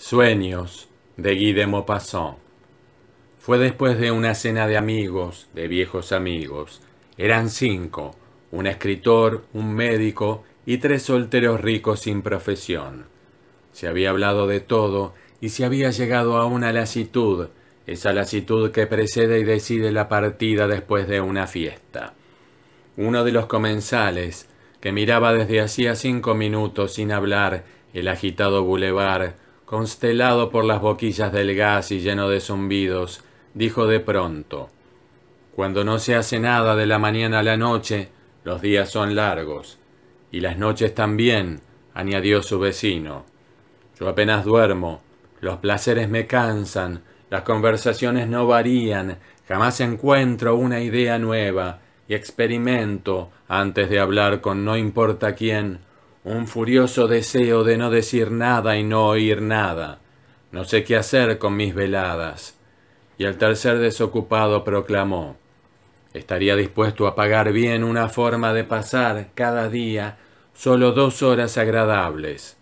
Sueños de Guy de Maupassant. Fue después de una cena de amigos, de viejos amigos. Eran cinco, un escritor, un médico y tres solteros ricos sin profesión. Se había hablado de todo y se había llegado a una lasitud, esa lasitud que precede y decide la partida después de una fiesta. Uno de los comensales, que miraba desde hacía cinco minutos sin hablar el agitado bulevar, constelado por las boquillas del gas y lleno de zumbidos, dijo de pronto, Cuando no se hace nada de la mañana a la noche, los días son largos, y las noches también, añadió su vecino. Yo apenas duermo, los placeres me cansan, las conversaciones no varían, jamás encuentro una idea nueva, y experimento, antes de hablar con no importa quién, un furioso deseo de no decir nada y no oír nada. No sé qué hacer con mis veladas. Y el tercer desocupado proclamó, Estaría dispuesto a pagar bien una forma de pasar cada día solo dos horas agradables.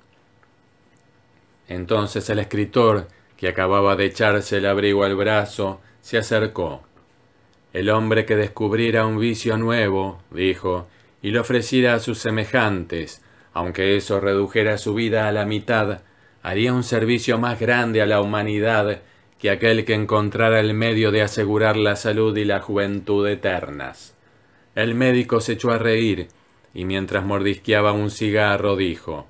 Entonces el escritor, que acababa de echarse el abrigo al brazo, se acercó. El hombre que descubriera un vicio nuevo, dijo, y lo ofreciera a sus semejantes, aunque eso redujera su vida a la mitad, haría un servicio más grande a la humanidad que aquel que encontrara el medio de asegurar la salud y la juventud eternas. El médico se echó a reír y mientras mordisqueaba un cigarro dijo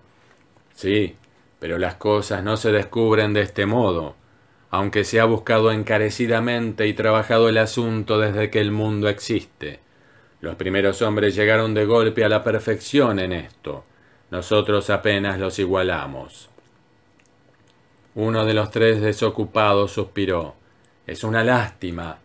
Sí, pero las cosas no se descubren de este modo, aunque se ha buscado encarecidamente y trabajado el asunto desde que el mundo existe. Los primeros hombres llegaron de golpe a la perfección en esto. Nosotros apenas los igualamos. Uno de los tres desocupados suspiró. Es una lástima.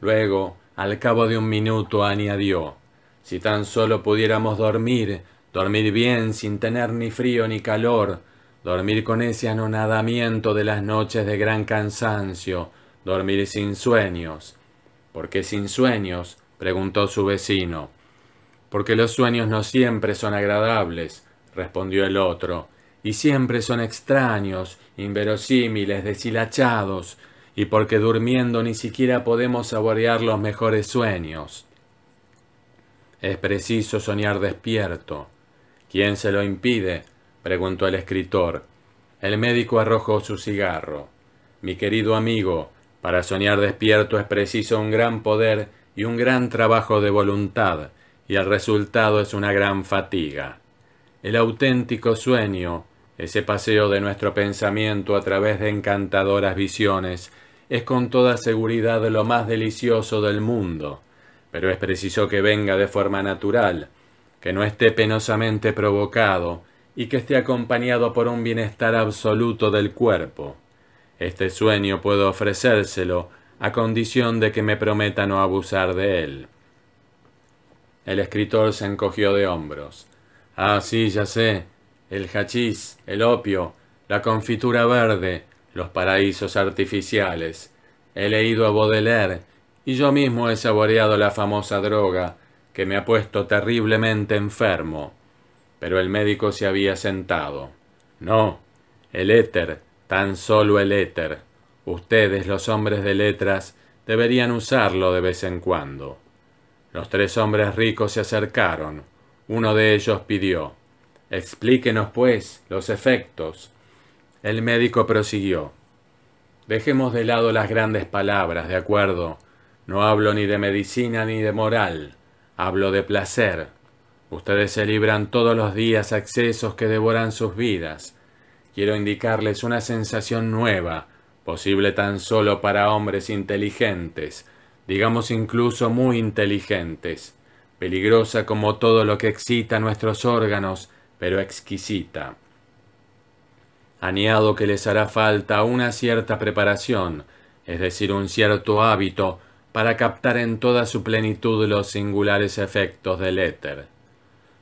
Luego, al cabo de un minuto, añadió. Si tan solo pudiéramos dormir, dormir bien sin tener ni frío ni calor, dormir con ese anonadamiento de las noches de gran cansancio, dormir sin sueños. ¿Por qué sin sueños? preguntó su vecino. Porque los sueños no siempre son agradables, respondió el otro, y siempre son extraños, inverosímiles, deshilachados, y porque durmiendo ni siquiera podemos saborear los mejores sueños. Es preciso soñar despierto. ¿Quién se lo impide? preguntó el escritor. El médico arrojó su cigarro. Mi querido amigo, para soñar despierto es preciso un gran poder y un gran trabajo de voluntad, y el resultado es una gran fatiga el auténtico sueño, ese paseo de nuestro pensamiento a través de encantadoras visiones, es con toda seguridad lo más delicioso del mundo, pero es preciso que venga de forma natural, que no esté penosamente provocado y que esté acompañado por un bienestar absoluto del cuerpo. Este sueño puedo ofrecérselo a condición de que me prometa no abusar de él. El escritor se encogió de hombros. Ah, sí, ya sé. El hachís, el opio, la confitura verde, los paraísos artificiales. He leído a Baudelaire y yo mismo he saboreado la famosa droga que me ha puesto terriblemente enfermo. Pero el médico se había sentado. No, el éter, tan solo el éter. Ustedes, los hombres de letras, deberían usarlo de vez en cuando. Los tres hombres ricos se acercaron. Uno de ellos pidió, Explíquenos, pues, los efectos. El médico prosiguió, Dejemos de lado las grandes palabras, ¿de acuerdo? No hablo ni de medicina ni de moral, hablo de placer. Ustedes se libran todos los días a excesos que devoran sus vidas. Quiero indicarles una sensación nueva, posible tan solo para hombres inteligentes, digamos incluso muy inteligentes peligrosa como todo lo que excita nuestros órganos, pero exquisita. Añado que les hará falta una cierta preparación, es decir, un cierto hábito, para captar en toda su plenitud los singulares efectos del éter.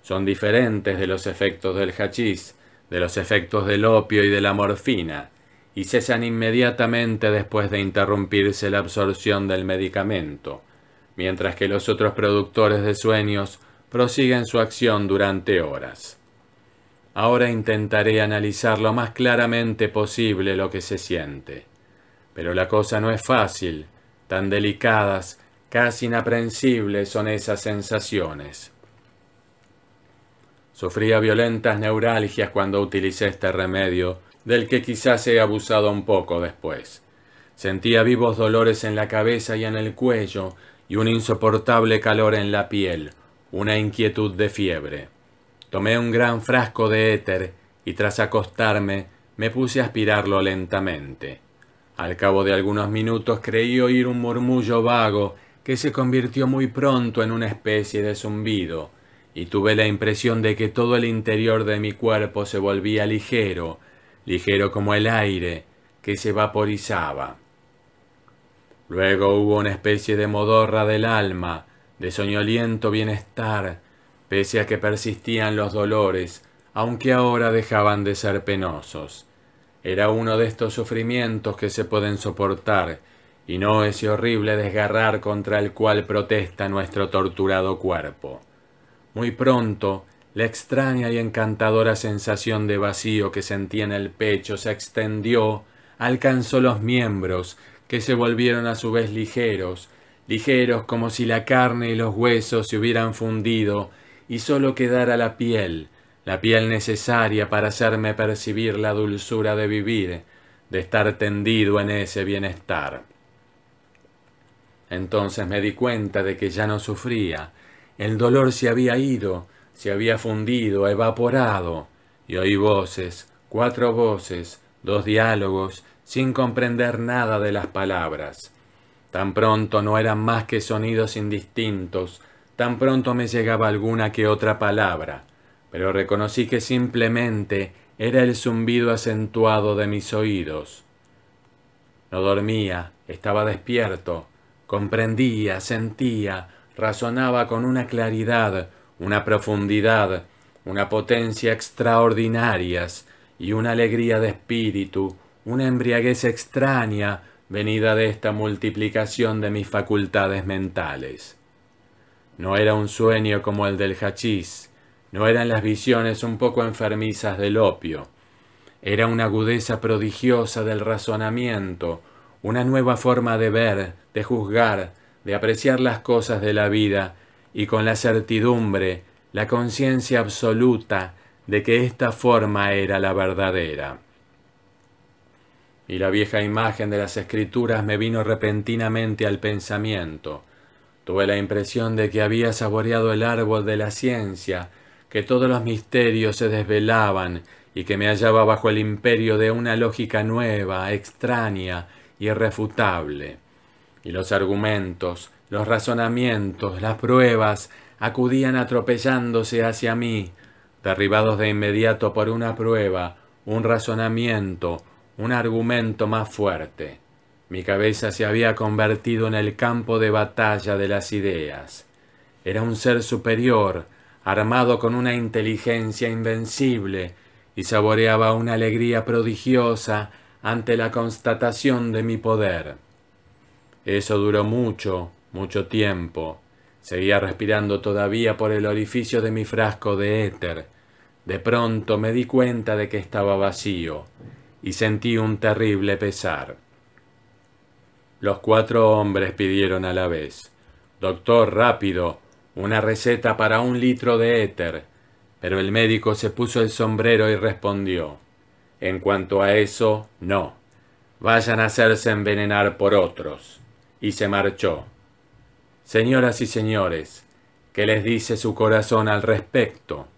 Son diferentes de los efectos del hachís, de los efectos del opio y de la morfina, y cesan inmediatamente después de interrumpirse la absorción del medicamento mientras que los otros productores de sueños prosiguen su acción durante horas. Ahora intentaré analizar lo más claramente posible lo que se siente. Pero la cosa no es fácil, tan delicadas, casi inaprensibles son esas sensaciones. Sufría violentas neuralgias cuando utilicé este remedio, del que quizás he abusado un poco después. Sentía vivos dolores en la cabeza y en el cuello, y un insoportable calor en la piel, una inquietud de fiebre. Tomé un gran frasco de éter y tras acostarme me puse a aspirarlo lentamente. Al cabo de algunos minutos creí oír un murmullo vago que se convirtió muy pronto en una especie de zumbido, y tuve la impresión de que todo el interior de mi cuerpo se volvía ligero, ligero como el aire que se vaporizaba. Luego hubo una especie de modorra del alma, de soñoliento bienestar, pese a que persistían los dolores, aunque ahora dejaban de ser penosos. Era uno de estos sufrimientos que se pueden soportar, y no ese horrible desgarrar contra el cual protesta nuestro torturado cuerpo. Muy pronto, la extraña y encantadora sensación de vacío que sentía en el pecho se extendió, alcanzó los miembros, que se volvieron a su vez ligeros, ligeros como si la carne y los huesos se hubieran fundido y sólo quedara la piel, la piel necesaria para hacerme percibir la dulzura de vivir, de estar tendido en ese bienestar. Entonces me di cuenta de que ya no sufría, el dolor se había ido, se había fundido, evaporado, y oí voces, cuatro voces, dos diálogos, sin comprender nada de las palabras. Tan pronto no eran más que sonidos indistintos, tan pronto me llegaba alguna que otra palabra, pero reconocí que simplemente era el zumbido acentuado de mis oídos. No dormía, estaba despierto, comprendía, sentía, razonaba con una claridad, una profundidad, una potencia extraordinarias y una alegría de espíritu, una embriaguez extraña venida de esta multiplicación de mis facultades mentales. No era un sueño como el del hachís, no eran las visiones un poco enfermizas del opio, era una agudeza prodigiosa del razonamiento, una nueva forma de ver, de juzgar, de apreciar las cosas de la vida, y con la certidumbre, la conciencia absoluta de que esta forma era la verdadera y la vieja imagen de las escrituras me vino repentinamente al pensamiento. Tuve la impresión de que había saboreado el árbol de la ciencia, que todos los misterios se desvelaban y que me hallaba bajo el imperio de una lógica nueva, extraña, irrefutable. Y los argumentos, los razonamientos, las pruebas acudían atropellándose hacia mí, derribados de inmediato por una prueba, un razonamiento, un argumento más fuerte. Mi cabeza se había convertido en el campo de batalla de las ideas. Era un ser superior, armado con una inteligencia invencible, y saboreaba una alegría prodigiosa ante la constatación de mi poder. Eso duró mucho, mucho tiempo. Seguía respirando todavía por el orificio de mi frasco de éter. De pronto me di cuenta de que estaba vacío y sentí un terrible pesar. Los cuatro hombres pidieron a la vez, Doctor, rápido, una receta para un litro de éter. Pero el médico se puso el sombrero y respondió, En cuanto a eso, no. Vayan a hacerse envenenar por otros. Y se marchó. Señoras y señores, ¿qué les dice su corazón al respecto?